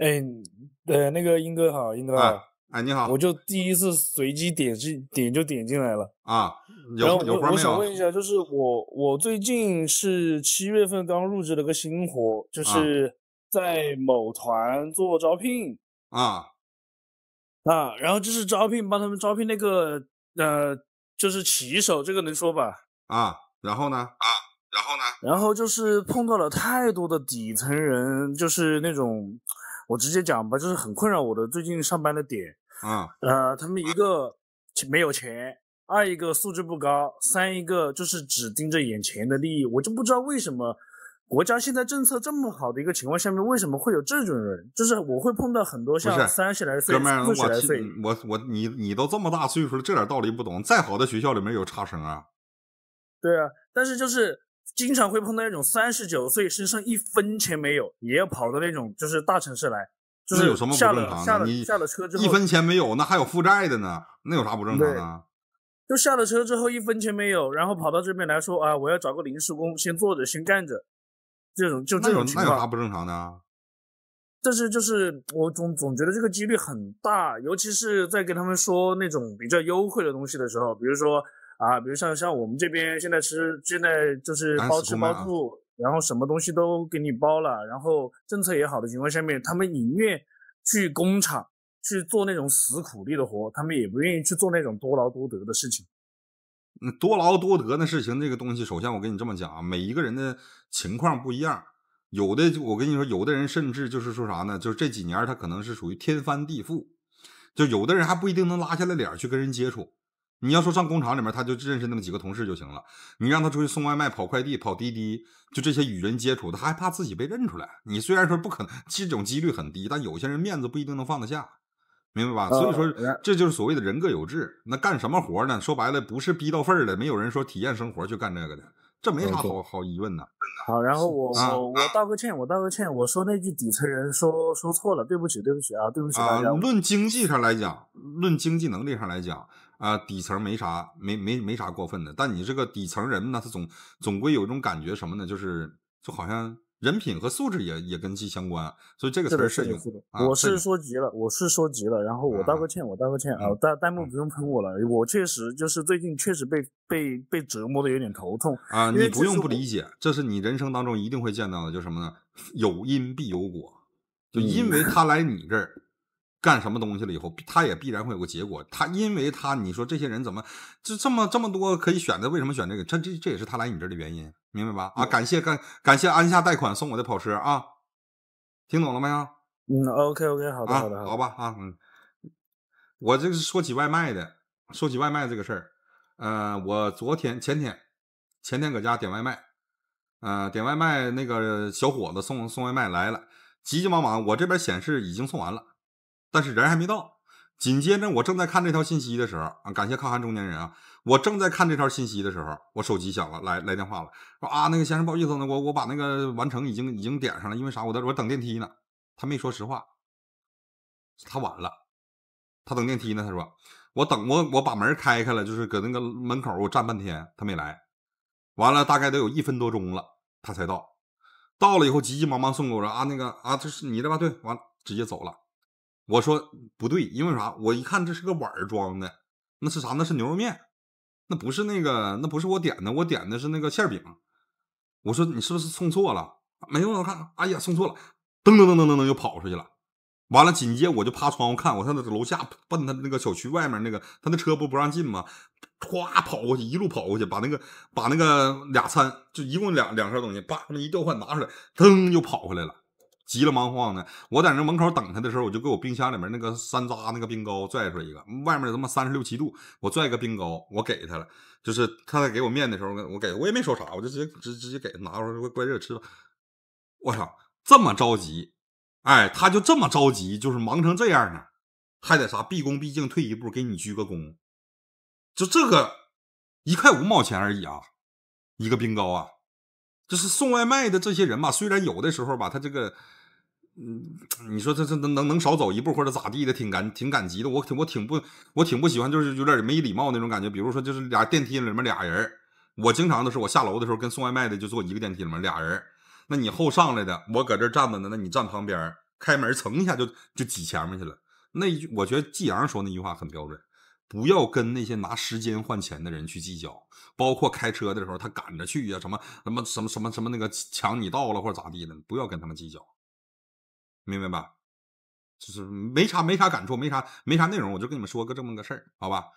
哎，呃，那个英哥好，英哥好，哎，你好，我就第一次随机点进点就点进来了啊。有有有？我想问一下，就是我我最近是七月份刚入职了个新活，就是在某团做招聘啊啊，然后就是招聘帮他们招聘那个呃，就是骑手，这个能说吧？啊，然后呢？啊，然后呢？然后就是碰到了太多的底层人，就是那种。我直接讲吧，就是很困扰我的最近上班的点啊，呃，他们一个没有钱，二一个素质不高，三一个就是只盯着眼前的利益，我就不知道为什么国家现在政策这么好的一个情况下面，为什么会有这种人？就是我会碰到很多像三十来岁、四十来岁，我我你你都这么大岁数了，这点道理不懂？再好的学校里面有差生啊？对啊，但是就是。经常会碰到那种三十九岁身上一分钱没有也要跑到那种就是大城市来，就是下了下了下了车之后一分钱没有，那还有负债的呢，那有啥不正常的？就下了车之后一分钱没有，然后跑到这边来说啊，我要找个临时工先坐着，先干着，这种就这种情况，那有啥不正常的？但是就是我总总觉得这个几率很大，尤其是在跟他们说那种比较优惠的东西的时候，比如说。啊，比如像像我们这边现在吃，现在就是包吃包住，然后什么东西都给你包了，然后政策也好的情况下面，他们宁愿去工厂去做那种死苦力的活，他们也不愿意去做那种多劳多得的事情。嗯，多劳多得的事情这个东西，首先我跟你这么讲啊，每一个人的情况不一样，有的我跟你说，有的人甚至就是说啥呢，就是这几年他可能是属于天翻地覆，就有的人还不一定能拉下来脸去跟人接触。你要说上工厂里面，他就认识那么几个同事就行了。你让他出去送外卖、跑快递、跑滴滴，就这些与人接触，他还怕自己被认出来。你虽然说不可能，这种几率很低，但有些人面子不一定能放得下，明白吧？所以说这就是所谓的人各有志。那干什么活呢？说白了，不是逼到份儿的，没有人说体验生活去干这个的。这没啥好好疑问的。好，然后我我我道个歉，我道个歉，我说那句底层人说说错了，对不起，对不起啊，对不起大家。论经济上来讲，论经济能力上来讲啊，底层没啥没没没啥过分的，但你这个底层人呢，他总总归有一种感觉什么呢？就是就好像。人品和素质也也跟其相关，所以这个事儿是及。我是说急了，我是说急了，然后我道个歉，我道个歉啊！弹弹幕不用喷我了，我确实就是最近确实被被被折磨的有点头痛啊！你不用不理解，这是你人生当中一定会见到的，就什么呢？有因必有果，就因为 他来你这儿。干什么东西了以后，他也必然会有个结果。他因为他，你说这些人怎么就这么这么多可以选择？为什么选这个？这这这也是他来你这儿的原因，明白吧？啊，感谢感感谢安下贷款送我的跑车啊！听懂了没有？嗯，OK OK，好的好的，好吧啊，嗯，我这是说起外卖的，说起外卖这个事儿，呃，我昨天前天前天搁家点外卖，呃，点外卖那个小伙子送送外卖来了，急急忙忙，我这边显示已经送完了。但是人还没到。紧接着我正在看这条信息的时候啊，感谢抗寒中年人啊！我正在看这条信息的时候，我手机响了，来来电话了，说啊那个先生不好意思呢，我我把那个完成已经已经点上了，因为啥？我在我等电梯呢。他没说实话，他晚了，他等电梯呢。他说我等我我把门开开了，就是搁那个门口我站半天，他没来。完了大概得有一分多钟了，他才到。到了以后急急忙忙送给我说啊那个啊这是你的吧？对，完直接走了。我说不对，因为啥？我一看这是个碗装的，那是啥？那是牛肉面，那不是那个，那不是我点的，我点的是那个馅饼。我说你是不是送错了？没有，我看看。哎呀，送错了！噔噔噔噔噔噔就跑出去了。完了，紧接我就趴窗户看，我看到楼下奔他那个小区外面那个，他那车不不让进吗？唰跑过去，一路跑过去，把那个把那个俩餐就一共两两盒东西，叭那么一调换拿出来，噔就跑回来了。急了忙慌的，我在那门口等他的时候，我就给我冰箱里面那个山楂那个冰糕拽出来一个。外面他妈三十六七度，我拽个冰糕，我给他了。就是他在给我面的时候，我给我也没说啥，我就直接直直接给他拿出来，怪热吃了。我操，这么着急，哎，他就这么着急，就是忙成这样呢，还得啥毕恭毕敬，退一步给你鞠个躬，就这个一块五毛钱而已啊，一个冰糕啊，就是送外卖的这些人吧，虽然有的时候吧，他这个。嗯，你说这这能能能少走一步或者咋地的，挺感挺感激的。我挺我挺不我挺不喜欢，就是有点没礼貌那种感觉。比如说，就是俩电梯里面俩人，我经常都是我下楼的时候跟送外卖的就坐一个电梯里面俩人。那你后上来的，我搁这站着呢，那你站旁边，开门蹭一下就就挤前面去了。那句我觉得季阳说那句话很标准，不要跟那些拿时间换钱的人去计较，包括开车的时候他赶着去呀，什么什么什么什么什么那个抢你道了或者咋地的，不要跟他们计较。明白吧？就是没啥没啥感触，没啥没啥内容，我就跟你们说个这么个事儿，好吧？